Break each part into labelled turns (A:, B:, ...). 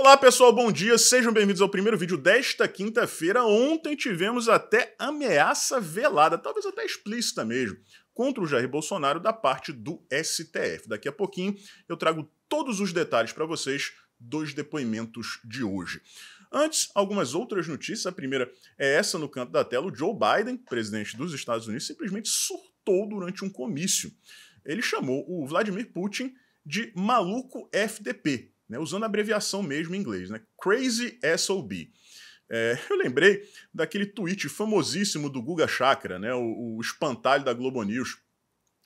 A: Olá pessoal, bom dia, sejam bem-vindos ao primeiro vídeo desta quinta-feira. Ontem tivemos até ameaça velada, talvez até explícita mesmo, contra o Jair Bolsonaro da parte do STF. Daqui a pouquinho eu trago todos os detalhes para vocês dos depoimentos de hoje. Antes, algumas outras notícias. A primeira é essa no canto da tela: o Joe Biden, presidente dos Estados Unidos, simplesmente surtou durante um comício. Ele chamou o Vladimir Putin de maluco FDP né, usando a abreviação mesmo em inglês, né, Crazy SOB. É, eu lembrei daquele tweet famosíssimo do Guga Chakra, né, o, o espantalho da Globo News,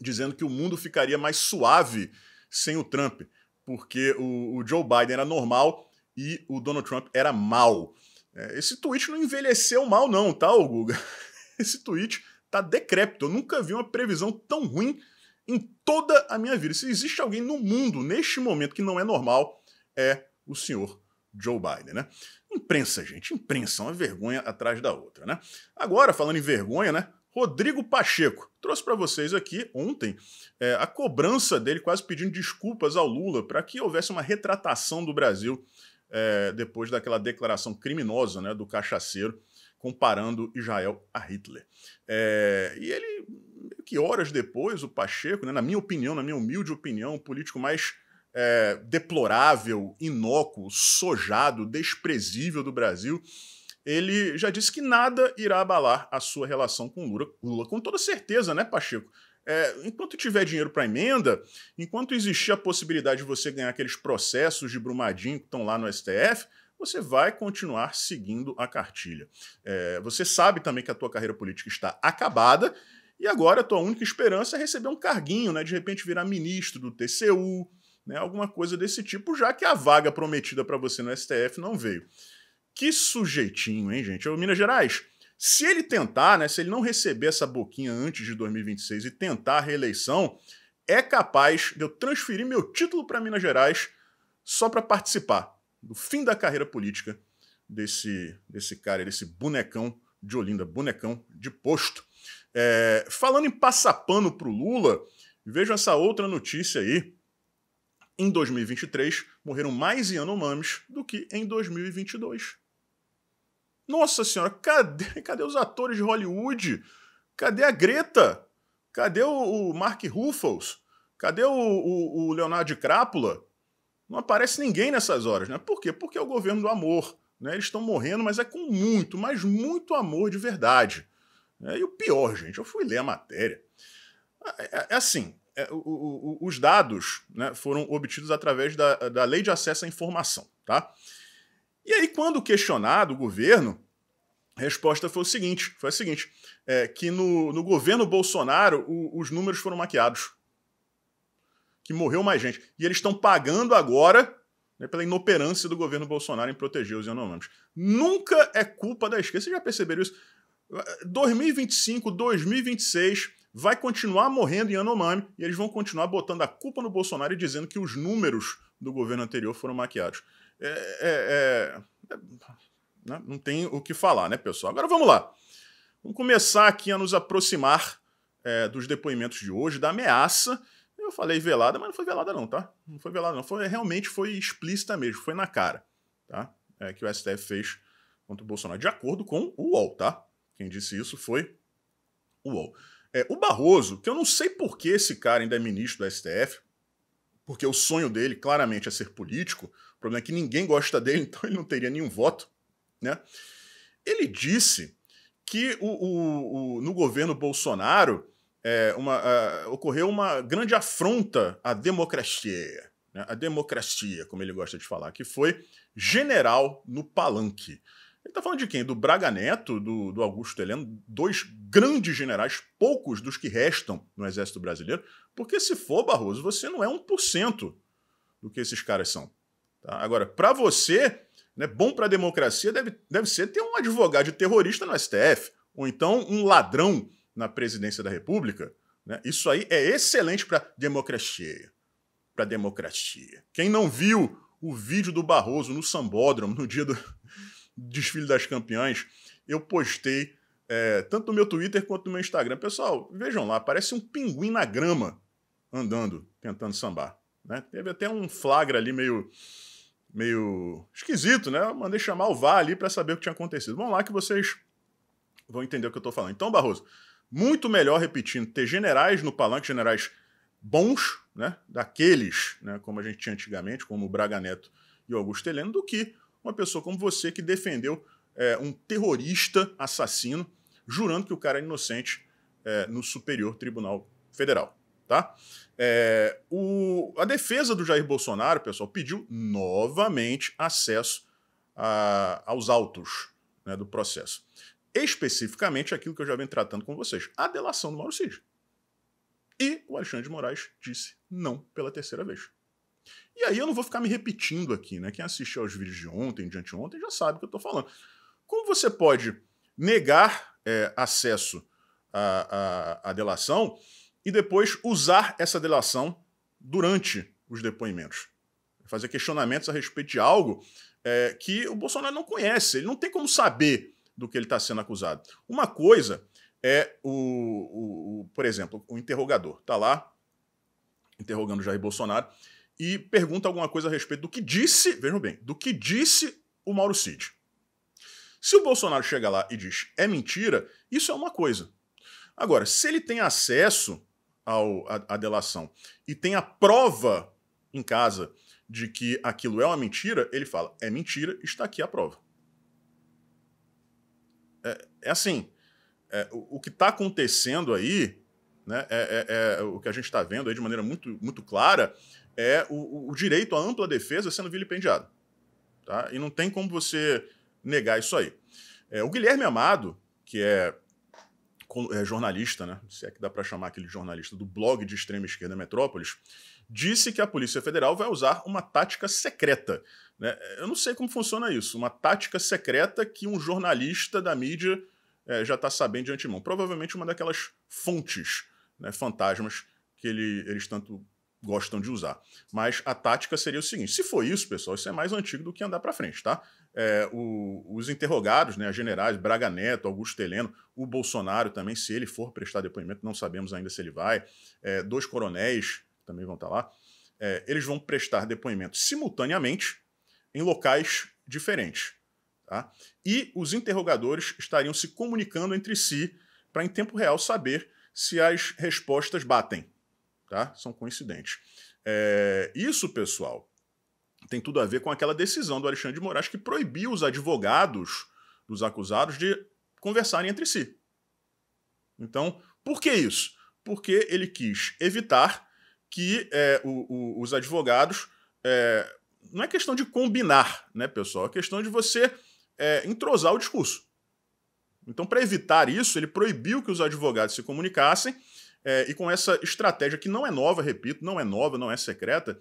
A: dizendo que o mundo ficaria mais suave sem o Trump, porque o, o Joe Biden era normal e o Donald Trump era mal. É, esse tweet não envelheceu mal não, tá, o Guga? Esse tweet tá decrépito. Eu nunca vi uma previsão tão ruim em toda a minha vida. Se existe alguém no mundo, neste momento, que não é normal, é o senhor Joe Biden, né? Imprensa, gente, imprensa, uma vergonha atrás da outra, né? Agora, falando em vergonha, né? Rodrigo Pacheco trouxe para vocês aqui ontem é, a cobrança dele, quase pedindo desculpas ao Lula para que houvesse uma retratação do Brasil é, depois daquela declaração criminosa né, do cachaceiro comparando Israel a Hitler. É, e ele, que horas depois, o Pacheco, né, na minha opinião, na minha humilde opinião, o político mais é, deplorável, inócuo, sojado, desprezível do Brasil, ele já disse que nada irá abalar a sua relação com Lula, Lula com toda certeza, né, Pacheco? É, enquanto tiver dinheiro para emenda, enquanto existir a possibilidade de você ganhar aqueles processos de Brumadinho que estão lá no STF, você vai continuar seguindo a cartilha. É, você sabe também que a tua carreira política está acabada e agora a tua única esperança é receber um carguinho, né? De repente virar ministro do TCU, né? Alguma coisa desse tipo, já que a vaga prometida para você no STF não veio. Que sujeitinho, hein, gente? O Minas Gerais, se ele tentar, né, se ele não receber essa boquinha antes de 2026 e tentar a reeleição, é capaz de eu transferir meu título para Minas Gerais só para participar do fim da carreira política desse, desse cara, desse bonecão de Olinda, bonecão de posto. É, falando em passapano pro Lula, vejo essa outra notícia aí. Em 2023, morreram mais Yanomamis do que em 2022. Nossa senhora, cadê, cadê os atores de Hollywood? Cadê a Greta? Cadê o, o Mark Ruffles? Cadê o, o, o Leonardo DiCaprio? Não aparece ninguém nessas horas, né? Por quê? Porque é o governo do amor. Né? Eles estão morrendo, mas é com muito, mas muito amor de verdade. Né? E o pior, gente, eu fui ler a matéria. é, é, é assim, é, o, o, os dados né, foram obtidos através da, da lei de acesso à informação. Tá? E aí, quando questionado o governo, a resposta foi o seguinte: foi a seguinte: é, que no, no governo Bolsonaro o, os números foram maquiados. Que morreu mais gente. E eles estão pagando agora né, pela inoperância do governo Bolsonaro em proteger os Yanomamis. Nunca é culpa da esquerda. Vocês já perceberam isso? 2025, 2026, vai continuar morrendo em Anomami e eles vão continuar botando a culpa no Bolsonaro e dizendo que os números do governo anterior foram maquiados. É, é, é, é né? Não tem o que falar, né, pessoal? Agora vamos lá. Vamos começar aqui a nos aproximar é, dos depoimentos de hoje, da ameaça. Eu falei velada, mas não foi velada não, tá? Não foi velada não, foi, realmente foi explícita mesmo, foi na cara, tá? É, que o STF fez contra o Bolsonaro, de acordo com o UOL, tá? Quem disse isso foi o UOL. É, o Barroso, que eu não sei por que esse cara ainda é ministro do STF, porque o sonho dele claramente é ser político, o problema é que ninguém gosta dele, então ele não teria nenhum voto, né? Ele disse que o, o, o no governo Bolsonaro é, uma, a, ocorreu uma grande afronta à democracia, né? a democracia, como ele gosta de falar, que foi general no palanque. Ele tá falando de quem? Do Braga Neto, do, do Augusto Heleno, dois grandes generais, poucos dos que restam no Exército Brasileiro, porque se for, Barroso, você não é 1% do que esses caras são. Tá? Agora, para você, né, bom para a democracia deve, deve ser ter um advogado de terrorista no STF, ou então um ladrão na presidência da República. Né? Isso aí é excelente para democracia. Para democracia. Quem não viu o vídeo do Barroso no Sambódromo, no dia do, desfile das campeãs, eu postei é, tanto no meu Twitter quanto no meu Instagram. Pessoal, vejam lá, parece um pinguim na grama andando, tentando sambar. Né? Teve até um flagra ali meio meio esquisito, né? Eu mandei chamar o VAR ali para saber o que tinha acontecido. Vamos lá que vocês vão entender o que eu estou falando. Então, Barroso, muito melhor, repetindo, ter generais no palanque, generais bons, né? Daqueles, né? Como a gente tinha antigamente, como o Braga Neto e o Augusto Heleno, do que uma pessoa como você que defendeu é, um terrorista assassino, jurando que o cara é inocente é, no Superior Tribunal Federal. Tá? É, o, a defesa do Jair Bolsonaro, pessoal, pediu novamente acesso a, aos autos né, do processo. Especificamente aquilo que eu já venho tratando com vocês, a delação do Mauro Cid. E o Alexandre de Moraes disse não pela terceira vez. E aí eu não vou ficar me repetindo aqui, né? Quem assistiu aos vídeos de ontem, de anteontem, já sabe o que eu estou falando. Como você pode negar é, acesso à, à, à delação e depois usar essa delação durante os depoimentos? Fazer questionamentos a respeito de algo é, que o Bolsonaro não conhece, ele não tem como saber do que ele está sendo acusado. Uma coisa é o, o, o por exemplo, o interrogador está lá interrogando Jair Bolsonaro e pergunta alguma coisa a respeito do que disse, vejam bem, do que disse o Mauro Cid. Se o Bolsonaro chega lá e diz é mentira, isso é uma coisa. Agora, se ele tem acesso ao, a, à delação e tem a prova em casa de que aquilo é uma mentira, ele fala: é mentira, está aqui a prova. É, é assim. É, o, o que está acontecendo aí né, é, é, é o que a gente está vendo aí de maneira muito, muito clara é o, o direito à ampla defesa sendo vilipendiado. Tá? E não tem como você negar isso aí. É, o Guilherme Amado, que é, é, jornalista, né? se é que dá para chamar aquele jornalista do blog de extrema esquerda Metrópolis, disse que a Polícia Federal vai usar uma tática secreta. Né? Eu não sei como funciona isso, uma tática secreta que um jornalista da mídia é, já está sabendo de antemão. Provavelmente uma daquelas fontes né, fantasmas que ele, eles tanto gostam de usar. Mas a tática seria o seguinte: se for isso, pessoal, isso é mais antigo do que andar para frente, tá? É, o, os interrogados, né, generais Braga Neto, Augusto Heleno, o Bolsonaro também, se ele for prestar depoimento, não sabemos ainda se ele vai, é, dois coronéis também vão estar tá lá, é, eles vão prestar depoimento simultaneamente em locais diferentes. Tá? E os interrogadores estariam se comunicando entre si para, em tempo real, saber se as respostas batem, tá? São coincidentes. É, isso, pessoal, tem tudo a ver com aquela decisão do Alexandre de Moraes que proibiu os advogados dos acusados de conversarem entre si. Então, por que isso? Porque ele quis evitar que é, o, o, os advogados. É, não é questão de combinar, né, pessoal? É questão de você é, entrosar o discurso. Então, para evitar isso, ele proibiu que os advogados se comunicassem, é, e com essa estratégia que não é nova, repito, não é nova, não é secreta,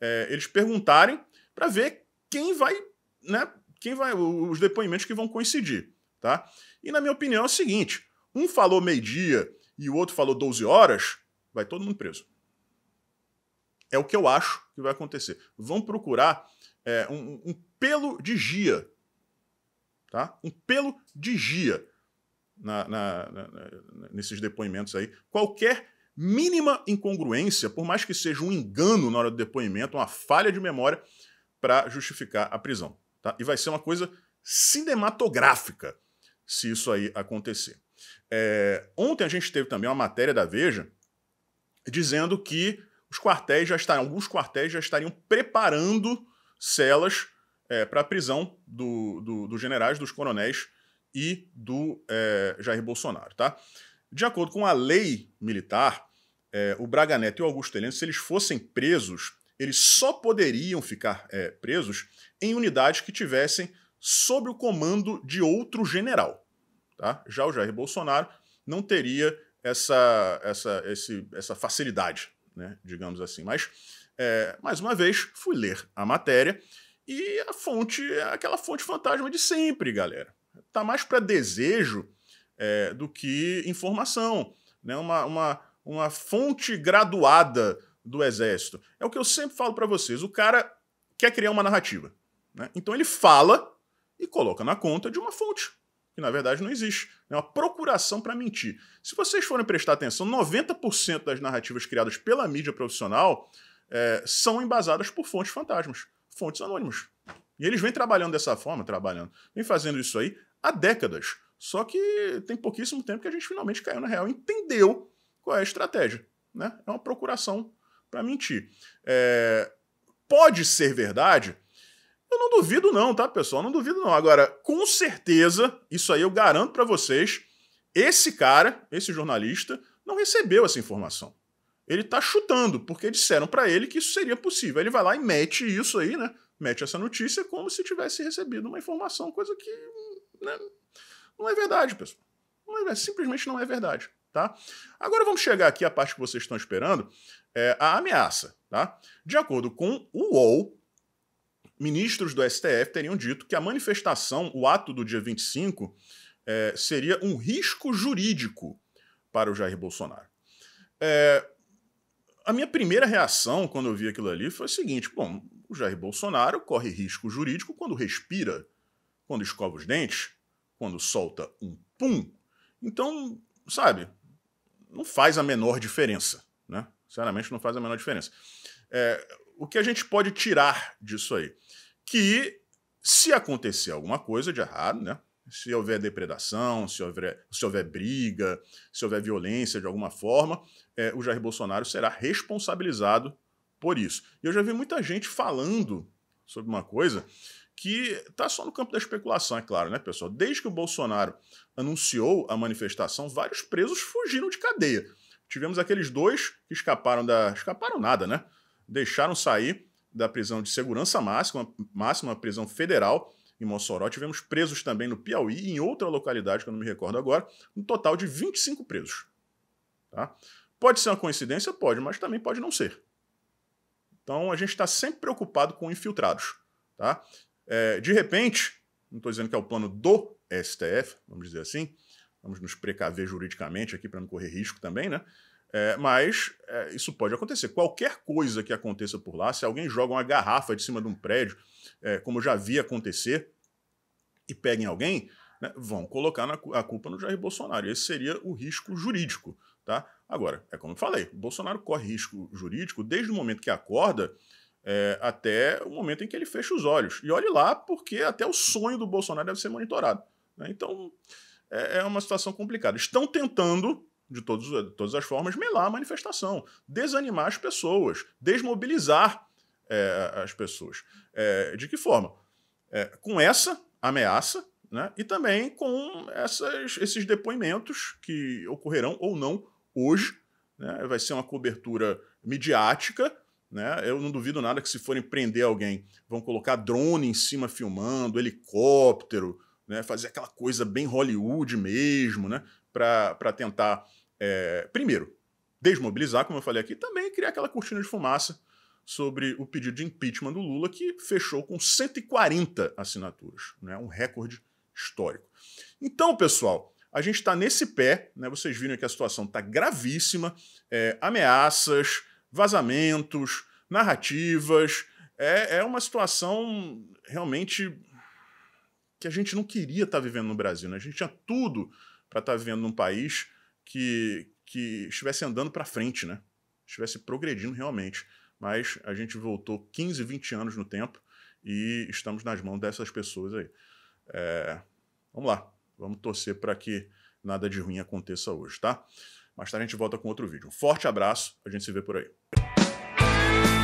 A: é, eles perguntarem para ver quem vai, né, quem vai, os depoimentos que vão coincidir, tá? E na minha opinião é o seguinte: um falou meio-dia e o outro falou 12 horas, vai todo mundo preso. É o que eu acho que vai acontecer. Vão procurar é, um, um pelo de dia tá? Um pelo de gia na, na, na, nesses depoimentos aí. Qualquer mínima incongruência, por mais que seja um engano na hora do depoimento, uma falha de memória para justificar a prisão, tá? E vai ser uma coisa cinematográfica se isso aí acontecer. É, ontem a gente teve também uma matéria da Veja dizendo que os quartéis já estariam, alguns quartéis já estariam preparando celas é, para a prisão do, do, dos generais, dos coronéis e do é, Jair Bolsonaro. Tá? De acordo com a lei militar, é, o Braga Neto e o Augusto Heleno, se eles fossem presos, eles só poderiam ficar é, presos em unidades que tivessem sob o comando de outro general. Tá? Já o Jair Bolsonaro não teria essa, essa, esse, essa facilidade, né, digamos assim. Mas, é, mais uma vez, fui ler a matéria e a fonte é aquela fonte fantasma de sempre, galera. Tá mais para desejo é, do que informação. Né? Uma, uma, uma fonte graduada do exército. É o que eu sempre falo para vocês. O cara quer criar uma narrativa. Né? Então ele fala e coloca na conta de uma fonte, que na verdade não existe. É uma procuração para mentir. Se vocês forem prestar atenção, 90% das narrativas criadas pela mídia profissional é, são embasadas por fontes fantasmas fontes anônimas. E eles vêm trabalhando dessa forma, trabalhando, vêm fazendo isso aí há décadas. Só que tem pouquíssimo tempo que a gente finalmente caiu na real, entendeu qual é a estratégia. Né? É uma procuração para mentir. É... Pode ser verdade? Eu não duvido não, tá, pessoal? Não duvido não. Agora, com certeza, isso aí eu garanto para vocês, esse cara, esse jornalista, não recebeu essa informação ele tá chutando, porque disseram para ele que isso seria possível. Ele vai lá e mete isso aí, né? Mete essa notícia como se tivesse recebido uma informação, coisa que né? não é verdade, pessoal. Não é, simplesmente não é verdade, tá? Agora vamos chegar aqui à parte que vocês estão esperando, é, a ameaça, tá? De acordo com o UOL, ministros do STF teriam dito que a manifestação, o ato do dia 25, é, seria um risco jurídico para o Jair Bolsonaro. É, a minha primeira reação quando eu vi aquilo ali foi a seguinte: bom, o Jair Bolsonaro corre risco jurídico quando respira, quando escova os dentes, quando solta um pum. Então, sabe, não faz a menor diferença, né? Sinceramente, não faz a menor diferença. É, o que a gente pode tirar disso aí? Que se acontecer alguma coisa de errado, né? se houver depredação, se houver, se houver briga, se houver violência de alguma forma, é, o Jair Bolsonaro será responsabilizado por isso. E eu já vi muita gente falando sobre uma coisa que está só no campo da especulação, é claro, né, pessoal? Desde que o Bolsonaro anunciou a manifestação, vários presos fugiram de cadeia. Tivemos aqueles dois que escaparam da. escaparam nada, né? Deixaram sair da prisão de segurança máxima, máxima prisão federal, em Mossoró. Tivemos presos também no Piauí e em outra localidade, que eu não me recordo agora, um total de 25 presos. Tá? Pode ser uma coincidência? Pode, mas também pode não ser. Então a gente está sempre preocupado com infiltrados. Tá? É, de repente, não estou dizendo que é o plano do STF, vamos dizer assim, vamos nos precaver juridicamente aqui para não correr risco também, né? É, mas é, isso pode acontecer. Qualquer coisa que aconteça por lá, se alguém joga uma garrafa de cima de um prédio, é, como eu já vi acontecer, e peguem alguém, né, vão colocar na, a culpa no Jair Bolsonaro. Esse seria o risco jurídico. Tá? Agora, é como eu falei, o Bolsonaro corre risco jurídico desde o momento que acorda é, até o momento em que ele fecha os olhos. E olhe lá, porque até o sonho do Bolsonaro deve ser monitorado. Né? Então, é, é uma situação complicada. Estão tentando de, todos, de todas as formas, melar a manifestação, desanimar as pessoas, desmobilizar é, as pessoas. É, de que forma? É, com essa ameaça né, e também com essas, esses depoimentos que ocorrerão ou não hoje. Né, vai ser uma cobertura midiática. Né? Eu não duvido nada que, se forem prender alguém, vão colocar drone em cima filmando, helicóptero, né? fazer aquela coisa bem Hollywood mesmo, né? para tentar é, primeiro, desmobilizar, como eu falei aqui, também criar aquela cortina de fumaça sobre o pedido de impeachment do Lula, que fechou com 140 assinaturas, né? um recorde histórico. Então, pessoal, a gente está nesse pé, né? vocês viram que a situação está gravíssima, é, ameaças, vazamentos, narrativas, é, é uma situação realmente que a gente não queria estar tá vivendo no Brasil, né? a gente tinha tudo para estar tá vivendo num país que, que estivesse andando para frente, né? Estivesse progredindo realmente. Mas a gente voltou 15, 20 anos no tempo e estamos nas mãos dessas pessoas aí. É, vamos lá, vamos torcer para que nada de ruim aconteça hoje, tá? Mais tarde a gente volta com outro vídeo. Um forte abraço, a gente se vê por aí.